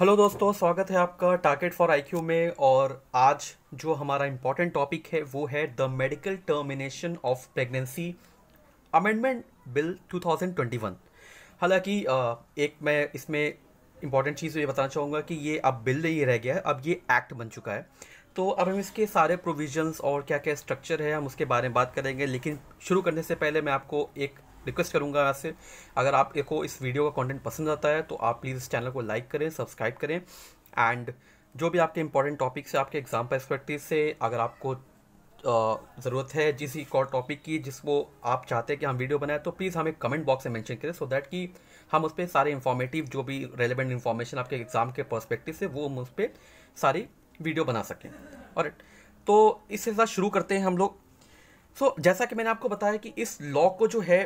hello दोस्तों स्वागत है आपका टारगेट फॉर आईक्यू में और आज जो हमारा इम्पॉर्टेंट टॉपिक है वो है the medical termination of pregnancy amendment bill 2021 हालांकि एक मैं इसमें इम्पॉर्टेंट चीज़ ये बताना चाहूँगा कि ये अब बिल नहीं रह गया है अब ये एक्ट बन चुका है तो अब हम इसके सारे प्रोविजंस और क्या क्या स्ट्रक्चर है हम उसके बारे में बात करेंगे लेकिन शुरू करने से पहले मैं आपको एक रिक्वेस्ट करूँगा आपसे अगर आपको इस वीडियो का कंटेंट पसंद आता है तो आप प्लीज़ इस चैनल को लाइक करें सब्सक्राइब करें एंड जो भी आपके इंपॉर्टेंट टॉपिक्स से आपके एग्ज़ाम परस्पेक्टिव से अगर आपको ज़रूरत है जिस एक और टॉपिक की जिस वो आप चाहते हैं कि हम वीडियो बनाए तो प्लीज़ हमें कमेंट बॉक्स में मैंशन करें सो दैट कि हम उस पर सारे इंफॉर्मेटिव जो भी रेलिवेंट इन्फॉर्मेशन आपके एग्ज़ाम के पर्सपेक्टिव से वो हम उस पर सारी वीडियो बना सकें और तो इसके साथ शुरू करते हैं हम लोग सो so, जैसा कि मैंने आपको बताया कि इस लॉ को जो है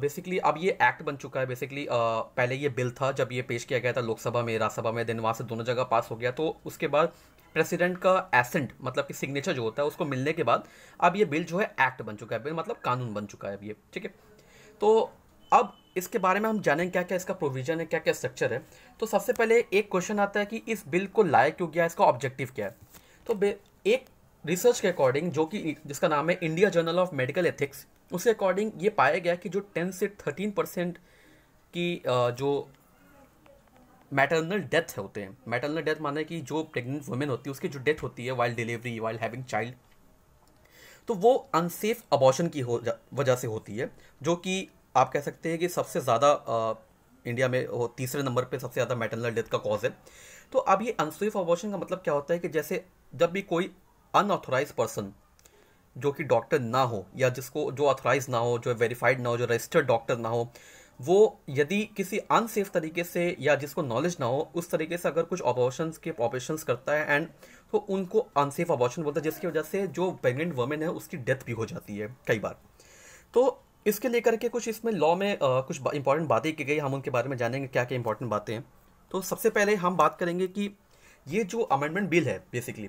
बेसिकली अब ये एक्ट बन चुका है बेसिकली पहले ये बिल था जब ये पेश किया गया था लोकसभा में राज्यसभा में दिन वहाँ से दोनों जगह पास हो गया तो उसके बाद प्रेसिडेंट का एसेंट मतलब कि सिग्नेचर जो होता है उसको मिलने के बाद अब ये बिल जो है एक्ट बन चुका है बिल मतलब कानून बन चुका है अब ये ठीक है तो अब इसके बारे में हम जानेंगे क्या क्या इसका प्रोविजन है क्या क्या स्ट्रक्चर है तो सबसे पहले एक क्वेश्चन आता है कि इस बिल को लाया क्यों गया इसका ऑब्जेक्टिव क्या है तो एक रिसर्च के अकॉर्डिंग जो कि जिसका नाम है India journal of medical ethics उसके अकॉर्डिंग ये पाया गया कि जो टेन से थर्टीन परसेंट की जो मैटरनल डेथ होते हैं मैटरनल डेथ माने कि जो प्रेग्नेंट वुमेन होती है उसकी जो डेथ होती है while delivery while having child तो वो अनसेफ अबॉर्शन की हो वजह से होती है जो कि आप कह सकते हैं कि सबसे ज़्यादा इंडिया में वो तीसरे नंबर पे सबसे ज़्यादा मैटरनल डेथ का कॉज है तो अब ये अनसेफ अबॉर्शन का मतलब क्या होता है कि जैसे जब भी कोई अनऑथोराइज पर्सन जो कि डॉक्टर ना हो या जिसको जो ऑथोराइज ना हो जो वेरीफाइड ना हो जो रजिस्टर्ड डॉक्टर ना हो वो यदि किसी अनसेफ तरीके से या जिसको नॉलेज ना हो उस तरीके से अगर कुछ ऑपरेशन के ऑपरेशन करता है एंड तो उनको अनसेफ ऑपरेशन बोलता है जिसकी वजह से जो प्रेगनेंट वुमेन है उसकी डेथ भी हो जाती है कई बार तो इसके लेकर के कुछ इसमें लॉ में आ, कुछ इंपॉर्टेंट बातें की गई हम उनके बारे में जानेंगे क्या क्या इंपॉर्टेंट बातें हैं तो सबसे पहले हम बात करेंगे कि ये जो अमेंडमेंट बिल है बेसिकली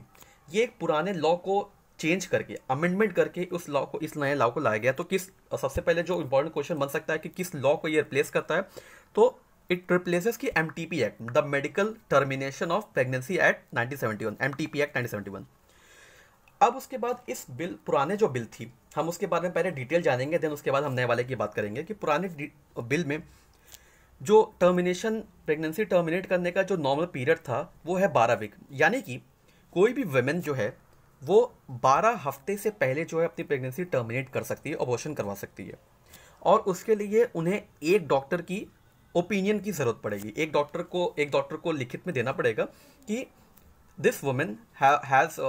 ये एक पुराने लॉ को चेंज करके अमेंडमेंट करके उस लॉ को इस नए लॉ को लाया गया तो किस सबसे पहले जो इंपॉर्टेंट क्वेश्चन बन सकता है कि किस लॉ को ये रिप्लेस करता है तो इट रिप्लेसेस की M T P act the medical termination of pregnancy act 1971 M T P act 1971 अब उसके बाद इस बिल पुराने जो बिल थी हम उसके बारे में पहले डिटेल जानेंगे देन उसके बाद हम नए वाले की बात करेंगे कि पुराने बिल में जो टर्मिनेशन प्रेगनेंसी टर्मिनेट करने का जो नॉर्मल पीरियड था वो है बारह वीक यानी कि कोई भी वेमेन जो है वो 12 हफ्ते से पहले जो है अपनी प्रेगनेंसी टर्मिनेट कर सकती है अबॉर्शन करवा सकती है और उसके लिए उन्हें एक डॉक्टर की ओपिनियन की ज़रूरत पड़ेगी एक डॉक्टर को एक डॉक्टर को लिखित में देना पड़ेगा कि this women has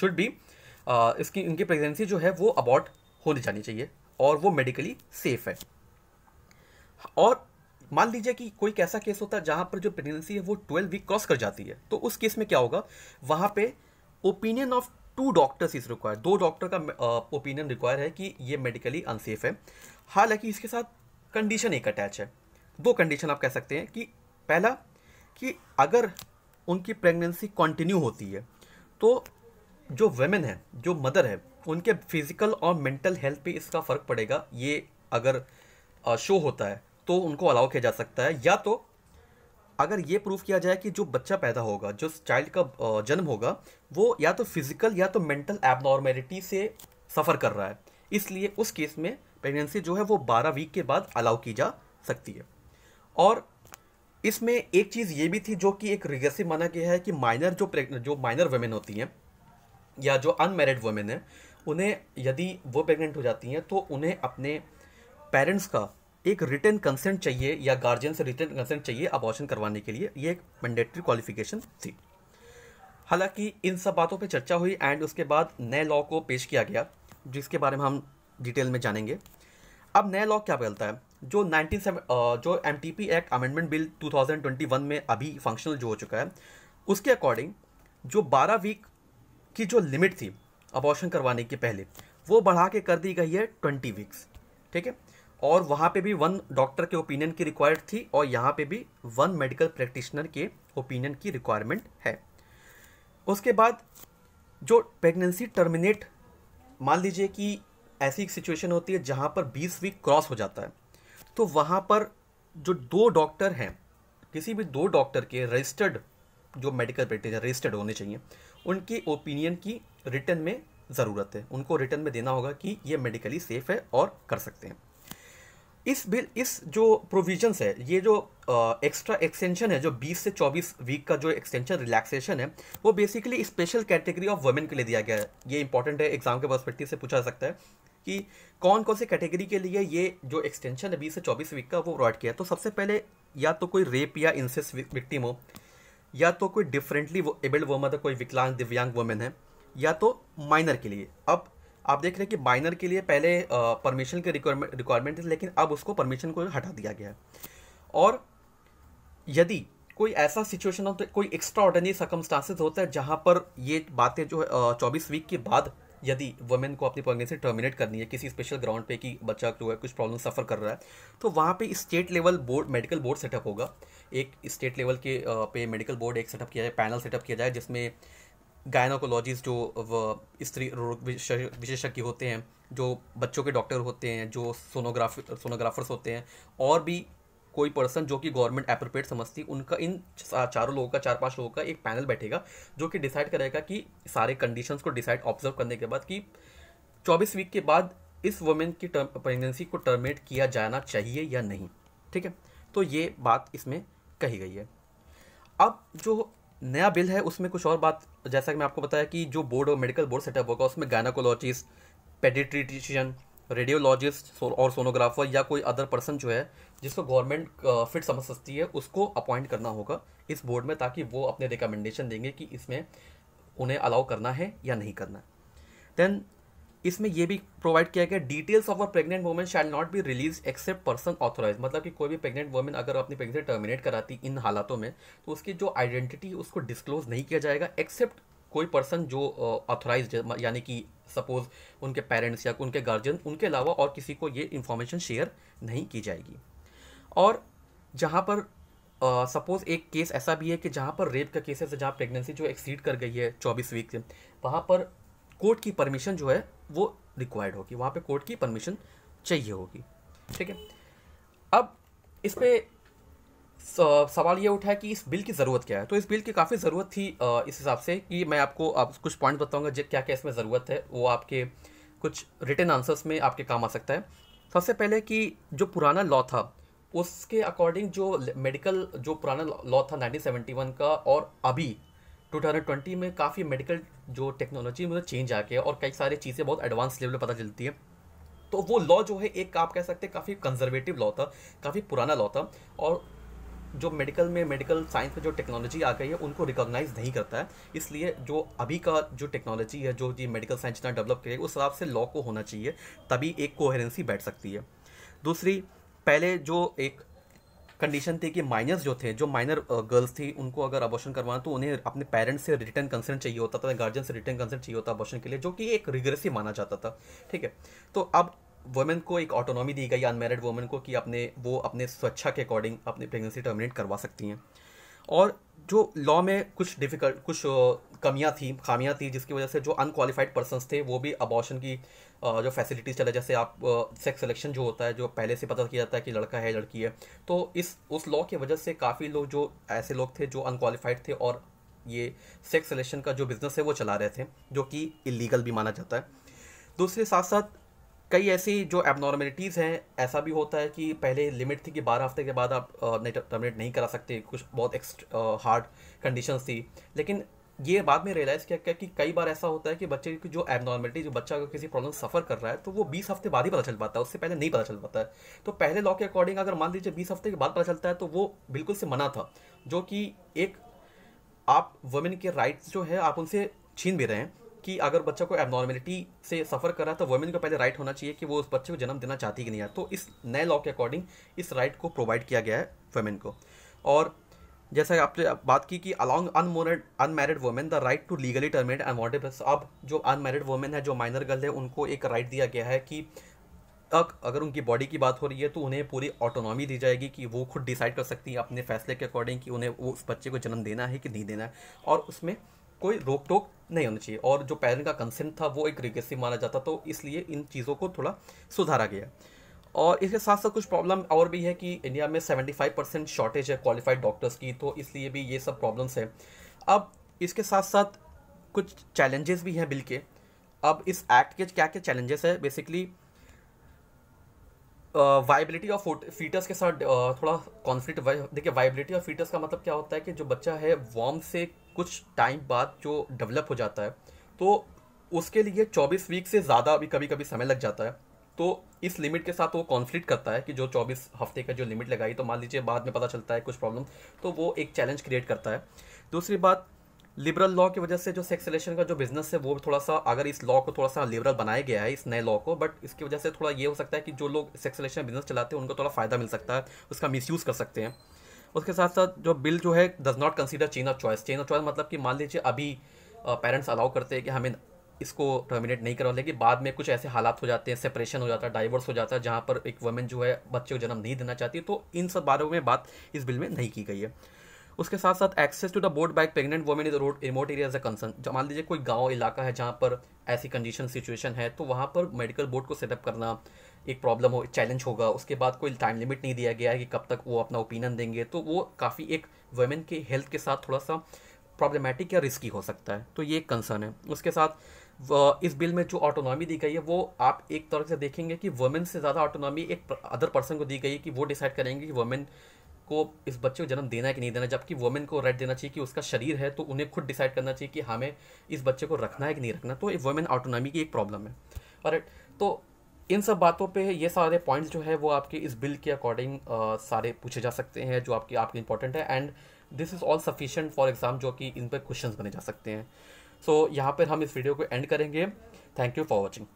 should be इसकी उनकी प्रेगनेंसी जो है वो अबॉर्ट होनी जानी चाहिए और वो मेडिकली सेफ है और मान लीजिए कि कोई कैसा केस होता है जहाँ पर जो प्रेगनेंसी है वो ट्वेल्व वीक क्रॉस कर जाती है तो उस केस में क्या होगा वहाँ पे opinion of two doctors is require दो डॉक्टर का ओपिनियन रिक्वायर है कि ये मेडिकली अनसेफ है हालांकि इसके साथ कंडीशन एक अटैच है दो कंडीशन आप कह सकते हैं कि पहला कि अगर उनकी प्रेगनेंसी कंटिन्यू होती है तो जो वेमेन है जो मदर है उनके फिजिकल और मेंटल हेल्थ पे इसका फ़र्क पड़ेगा ये अगर शो होता है तो उनको अलाउ किया जा सकता है या तो अगर ये प्रूव किया जाए कि जो बच्चा पैदा होगा जो चाइल्ड का जन्म होगा वो या तो फिजिकल या तो मेंटल एबनॉर्मेलिटी से सफ़र कर रहा है इसलिए उस केस में प्रेगनेंसी जो है वो बारह वीक के बाद अलाउ की जा सकती है और इसमें एक चीज़ ये भी थी जो कि एक रिगेसिव माना गया है कि माइनर जो जो माइनर वेमेन होती हैं या जो अनमेरिड वुमेन हैं उन्हें यदि वो प्रेग्नेंट हो जाती हैं तो उन्हें अपने पेरेंट्स का एक रिटर्न कंसेंट चाहिए या गार्जियन से रिटर्न कंसेंट चाहिए अबॉर्शन करवाने के लिए ये एक मैंडेटरी क्वालिफिकेशन थी हालांकि इन सब बातों पर चर्चा हुई एंड उसके बाद नए लॉ को पेश किया गया जिसके बारे में हम डिटेल में जानेंगे अब नया लॉ क्या बोलता है जो नाइनटीन जो एम एक्ट अमेंडमेंट बिल 2021 में अभी फंक्शनल जो हो चुका है उसके अकॉर्डिंग जो 12 वीक की जो लिमिट थी अबॉर्शन करवाने के पहले वो बढ़ा के कर दी गई है 20 वीक्स ठीक है और वहाँ पे भी वन डॉक्टर के ओपिनियन की रिक्वायर्ड थी और यहाँ पे भी वन मेडिकल प्रैक्टिशनर के ओपिनियन की रिक्वायरमेंट है उसके बाद जो प्रेगनेंसी टर्मिनेट मान लीजिए कि ऐसी एक सिचुएशन होती है जहाँ पर बीस वीक क्रॉस हो जाता है तो वहाँ पर जो दो डॉक्टर हैं किसी भी दो डॉक्टर के रजिस्टर्ड जो मेडिकल प्रैक्टिशनर रजिस्टर्ड होने चाहिए उनके ओपिनियन की रिटर्न में ज़रूरत है उनको रिटर्न में देना होगा कि ये मेडिकली सेफ़ है और कर सकते हैं इस बिल इस जो प्रोविजंस है ये जो एक्स्ट्रा एक्सटेंशन है जो 20 से 24 वीक का जो एक्सटेंशन रिलैक्सेशन है वो basically special category of women के लिए दिया गया है ये इंपॉर्टेंट है एग्जाम के परस्पेक्टिव से पूछा सकता है कि कौन कौन से कैटेगरी के लिए ये जो एक्सटेंशन है बीस से चौबीस वीक का वो प्रोवाइड किया है तो सबसे पहले या तो कोई रेप या इंसेस विक्टिम हो या तो कोई डिफरेंटली एबल्ड वुमन मतलब कोई विकलांग दिव्यांग वुमेन है या तो माइनर के लिए अब आप देख रहे हैं कि बाइनर के लिए पहले परमिशन के रिक्वायरमेंट थे लेकिन अब उसको परमिशन को हटा दिया गया है और यदि कोई ऐसा सिचुएशन हो तो कोई एक्स्ट्रा ऑर्डनरी सर्कमस्टांसिस होता है जहाँ पर ये बातें जो है चौबीस वीक के बाद यदि वुमेन को अपनी प्रेगनेंसी टर्मिनेट करनी है किसी स्पेशल ग्राउंड पे कि बच्चा जो है कुछ प्रॉब्लम सफ़र कर रहा है तो वहाँ पे state level board medical board setup होगा एक स्टेट लेवल के पे मेडिकल बोर्ड एक सेटअप किया जाए पैनल सेटअप किया जाए जिसमें गायनाकोलॉजिस्ट जो स्त्री रोग विशेषज्ञ होते हैं जो बच्चों के डॉक्टर होते हैं जो सोनोग्राफ सोनोग्राफर्स होते हैं और भी कोई पर्सन जो कि गवर्नमेंट अप्रोप्रिएट समझती उनका इन चारों लोगों का चार पांच लोगों का एक पैनल बैठेगा जो कि डिसाइड करेगा कि सारे कंडीशंस को डिसाइड ऑब्जर्व करने के बाद कि 24 वीक के बाद इस वुमेन की प्रेगनेंसी को टर्मिनेट किया जाना चाहिए या नहीं ठीक है तो ये बात इसमें कही गई है अब जो नया बिल है उसमें कुछ और बात जैसा कि मैं आपको बताया कि जो बोर्ड मेडिकल बोर्ड सेटअप होगा उसमें गायनाकोलॉजिस्ट पेडिट्रीटिशियन रेडियोलॉजिस्ट और सोनोग्राफर या कोई अदर पर्सन जो है जिसको गवर्नमेंट फिट समझ सकती है उसको अपॉइंट करना होगा इस बोर्ड में ताकि वो अपने रिकमेंडेशन देंगे कि इसमें उन्हें अलाउ करना है या नहीं करना है देन इसमें यह भी प्रोवाइड किया गया details of a pregnant women shall not be release except person authorise मतलब कि कोई भी प्रेग्नेंट वुमेन अगर अपनी प्रेगनेंसी टर्मिनेट कराती इन हालातों में तो उसकी जो आइडेंटिटी उसको डिस्क्लोज नहीं किया जाएगा एक्सेप्ट कोई पर्सन जो ऑथोराइज uh, यानी कि सपोज उनके पेरेंट्स या उनके गार्जियन उनके अलावा और किसी को ये इन्फॉर्मेशन शेयर नहीं की जाएगी और जहाँ पर सपोज uh, एक केस ऐसा भी है कि जहाँ पर रेप का केसेस है जहाँ प्रेगनेंसी जो एक्सीड कर गई है चौबीस वीक से वहाँ पर कोर्ट की परमिशन जो है वो रिक्वायर्ड होगी वहाँ पे कोर्ट की परमिशन चाहिए होगी ठीक है अब इस पर सवाल ये उठा है कि इस बिल की ज़रूरत क्या है तो इस बिल की काफ़ी ज़रूरत थी इस हिसाब से कि मैं आपको आप कुछ पॉइंट बताऊँगा बताऊंगा क्या क्या इसमें ज़रूरत है वो आपके कुछ रिटर्न आंसर्स में आपके काम आ सकता है सबसे पहले कि जो पुराना लॉ था उसके अकॉर्डिंग जो मेडिकल जो पुराना लॉ था 1971 का और अभी 2020 में काफ़ी मेडिकल जो टेक्नोलॉजी मतलब चेंज आ गया और कई सारी चीज़ें बहुत एडवांस लेवल पर पता चलती है तो वो लॉ जो है एक आप कह सकते हैं काफ़ी कंजर्वेटिव लॉ था काफ़ी पुराना लॉ था और जो मेडिकल में मेडिकल साइंस में जो टेक्नोलॉजी आ गई है उनको रिकॉग्नाइज नहीं करता है इसलिए जो अभी का जो टेक्नोलॉजी है जो ये मेडिकल साइंस इतना डेवलप करेगी उस हिसाब से लॉ को होना चाहिए तभी एक कोहेरेंसी बैठ सकती है दूसरी पहले जो एक कंडीशन थी कि माइनर्स जो थे जो माइनर गर्ल्स थी उनको अगर अबॉर्शन करवाना तो उन्हें अपने पेरेंट्स से रिटर्न कंसेंट चाहिए होता था गार्जियन से रिटर्न कंसेंट चाहिए होता अबॉर्शन के लिए जो कि एक रिग्रेसिव माना जाता था ठीक है तो अब वुमेन को एक ऑटोनॉमी दी गई अनमेरिड वुमेन को कि अपने वो अपने स्वेच्छा के अकॉर्डिंग अपनी प्रेगनेंसी टर्मिनेट करवा सकती हैं और जो लॉ में कुछ डिफिकल्ट कुछ कमियां थी खामियां थी जिसकी वजह से जो अनक्वालिफाइड पर्सनस थे वो भी अबॉर्शन की जो फैसिलिटीज़ चला जैसे आप सेक्स सिलेक्शन जो होता है जो पहले से पता किया जाता है कि लड़का है लड़की है तो इस उस लॉ की वजह से काफ़ी लोग जो ऐसे लोग थे जो अनक्वालिफाइड थे और ये सेक्स सिलेक्शन का जो बिज़नेस है वो चला रहे थे जो कि इलीगल भी माना जाता है दूसरे साथ साथ कई ऐसी जो एबनॉर्मेलिटीज़ हैं ऐसा भी होता है कि पहले लिमिट थी कि बारह हफ्ते के बाद आप टर्मिनेट नहीं करा सकते कुछ बहुत एक्स्ट हार्ड कंडीशंस थी लेकिन ये बाद में रियलाइज़ किया क्या कि कई बार ऐसा होता है कि बच्चे की जो एबनॉर्मलिटी जो बच्चा अगर किसी प्रॉब्लम सफ़र कर रहा है तो वो बीस हफ्ते बाद ही पता चल पाता है उससे पहले नहीं पता चल पाता है तो पहले लॉ के अकॉर्डिंग अगर मान लीजिए बीस हफ्ते के बाद पता चलता है तो वो बिल्कुल से मना था जो कि एक आप वुमेन के राइट्स जो है आप उनसे छीन भी रहे हैं कि अगर बच्चा को एबनॉर्मेलिटी से सफ़र कर रहा है तो वुमेन को पहले राइट होना चाहिए कि वो उस बच्चे को जन्म देना चाहती कि नहीं है तो इस नए लॉ के अकॉर्डिंग इस राइट को प्रोवाइड किया गया है वुमेन को और जैसा आपने बात की कि along unmarried unmarried women the right to legally terminate unwanted अब जो अनमेरिड वुमेन है जो माइनर गर्ल है उनको एक राइट दिया गया है कि अगर उनकी बॉडी की बात हो रही है तो उन्हें पूरी ऑटोनॉमी दी जाएगी कि वो खुद डिसाइड कर सकती हैं अपने फैसले के अकॉर्डिंग कि उन्हें वो उस बच्चे को जन्म देना है कि नहीं देना है और उसमें कोई रोक टोक नहीं होनी चाहिए और जो पेरेंट का कंसेंट था वो एक रिग्रेसिव माना जाता तो इसलिए इन चीज़ों को थोड़ा सुधारा गया और इसके साथ साथ कुछ प्रॉब्लम और भी है कि इंडिया में 75 परसेंट शॉर्टेज है क्वालिफाइड डॉक्टर्स की तो इसलिए भी ये सब प्रॉब्लम्स हैं अब इसके साथ साथ कुछ चैलेंजेस भी हैं बिल के अब इस एक्ट के क्या क्या चैलेंजेस है बेसिकली वाइबिलिटी ऑफ फीटर्स के साथ uh, थोड़ा कॉन्फ्लिक्ट देखिए वाइबिलिटी ऑफ फीटस का मतलब क्या होता है कि जो बच्चा है वॉर्म से कुछ टाइम बाद जो डेवलप हो जाता है तो उसके लिए 24 वीक से ज़्यादा अभी कभी कभी समय लग जाता है तो इस लिमिट के साथ वो कॉन्फ्लिक्ट करता है कि जो 24 हफ्ते का जो लिमिट लगाई तो मान लीजिए बाद में पता चलता है कुछ प्रॉब्लम तो वो एक चैलेंज क्रिएट करता है दूसरी बात लिबरल लॉ की वजह से जो सेक्स का जो बिजनेस है वो थोड़ा सा अगर इस लॉ को थोड़ा सा लिबरल बनाया गया है इस नए लॉ को बट इसकी वजह से थोड़ा ये हो सकता है कि जो लोग सेक्स रिलेशन बिजनेस चलाते हैं उनको थोड़ा फ़ायदा मिल सकता है उसका मिसयूज़ कर सकते हैं उसके साथ साथ जो बिल जो है does not consider chain of choice chain of choice मतलब कि मान लीजिए अभी पेरेंट्स अलाउ करते हैं कि हमें इसको टर्मिनेट नहीं करवा लेगी बाद में कुछ ऐसे हालात हो जाते हैं सेपरेशन हो जाता है डाइवर्स हो जाता है जहाँ पर एक वमेन जो है बच्चे को जन्म नहीं देना चाहती तो इन सब बारे में बात इस बिल में नहीं की गई है उसके साथ साथ access to the board bike pregnant women is road remote areas a concern मान लीजिए कोई गांव इलाका है जहाँ पर ऐसी कंडीशन सिचुएशन है तो वहाँ पर मेडिकल बोर्ड को सेटअप करना एक प्रॉब्लम हो चैलेंज होगा उसके बाद कोई टाइम लिमिट नहीं दिया गया है कि कब तक वो अपना ओपिनियन देंगे तो वो काफ़ी एक वेमेन के हेल्थ के साथ थोड़ा सा प्रॉब्लमेटिक या रिस्की हो सकता है तो ये एक कंसर्न है उसके साथ इस बिल में जो ऑटोनॉमी दी गई है वो आप एक तरह से देखेंगे कि वुमेन से ज़्यादा ऑटोनॉमी एक अदर पर्सन को दी गई है कि वो डिसाइड करेंगे कि वुमेन को इस बच्चे को जन्म देना है कि नहीं देना जबकि वुमेन को राइट देना चाहिए कि उसका शरीर है तो उन्हें खुद डिसाइड करना चाहिए कि हमें इस बच्चे को रखना है कि नहीं रखना तो ये वुमेन ऑटोनॉमी की एक प्रॉब्लम है और तो इन सब बातों पे ये सारे पॉइंट्स जो है वो आपके इस बिल के अकॉर्डिंग सारे पूछे जा सकते हैं जो आपके आपके इंपॉर्टेंट है and this is all sufficient for exam जो कि इन पर क्वेश्चन बने जा सकते हैं सो so, यहाँ पर हम इस वीडियो को एंड करेंगे थैंक यू फॉर वॉचिंग